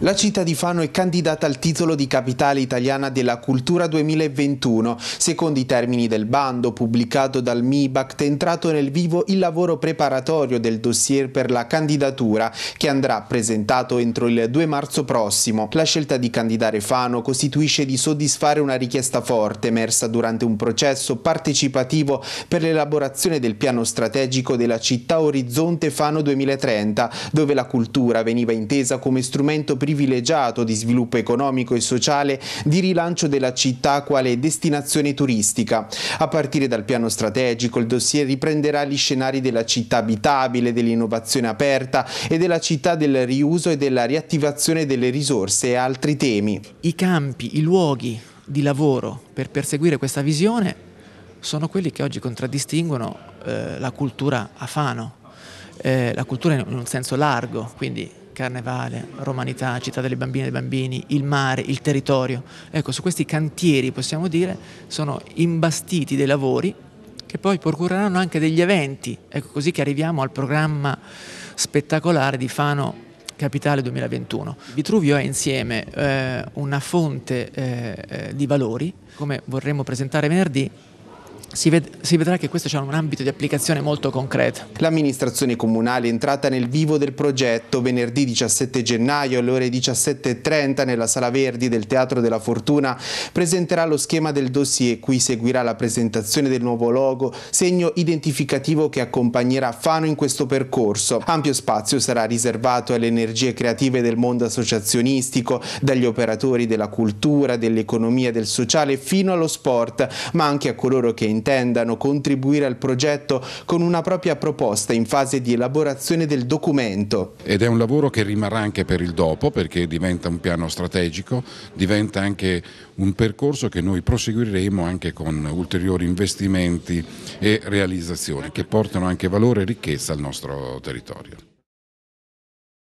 La città di Fano è candidata al titolo di Capitale Italiana della Cultura 2021. Secondo i termini del bando pubblicato dal MIBACT è entrato nel vivo il lavoro preparatorio del dossier per la candidatura che andrà presentato entro il 2 marzo prossimo. La scelta di candidare Fano costituisce di soddisfare una richiesta forte emersa durante un processo partecipativo per l'elaborazione del piano strategico della città Orizzonte Fano 2030, dove la cultura veniva intesa come strumento principale privilegiato di sviluppo economico e sociale di rilancio della città quale destinazione turistica. A partire dal piano strategico il dossier riprenderà gli scenari della città abitabile, dell'innovazione aperta e della città del riuso e della riattivazione delle risorse e altri temi. I campi, i luoghi di lavoro per perseguire questa visione sono quelli che oggi contraddistinguono eh, la cultura afano, eh, la cultura in un senso largo, quindi Carnevale, Romanità, Città delle Bambine e dei Bambini, il mare, il territorio. Ecco, su questi cantieri, possiamo dire, sono imbastiti dei lavori che poi procureranno anche degli eventi. Ecco così che arriviamo al programma spettacolare di Fano Capitale 2021. Vitruvio è insieme eh, una fonte eh, eh di valori, come vorremmo presentare venerdì, si, ved- si, vedrà che questo c'è un ambito di applicazione molto concreto. L'amministrazione comunale è entrata nel vivo del progetto venerdì 17 gennaio alle ore 17.30 nella Sala Verdi del Teatro della Fortuna presenterà lo schema del dossier, qui seguirà la presentazione del nuovo logo, segno identificativo che accompagnerà Fano in questo percorso. Ampio spazio sarà riservato alle energie creative del mondo associazionistico, dagli operatori della cultura, dell'economia, del sociale fino allo sport, ma anche a coloro che che intendano contribuire al progetto con una propria proposta in fase di elaborazione del documento. Ed è un lavoro che rimarrà anche per il dopo perché diventa un piano strategico, diventa anche un percorso che noi proseguiremo anche con ulteriori investimenti e realizzazioni che portano anche valore e ricchezza al nostro territorio.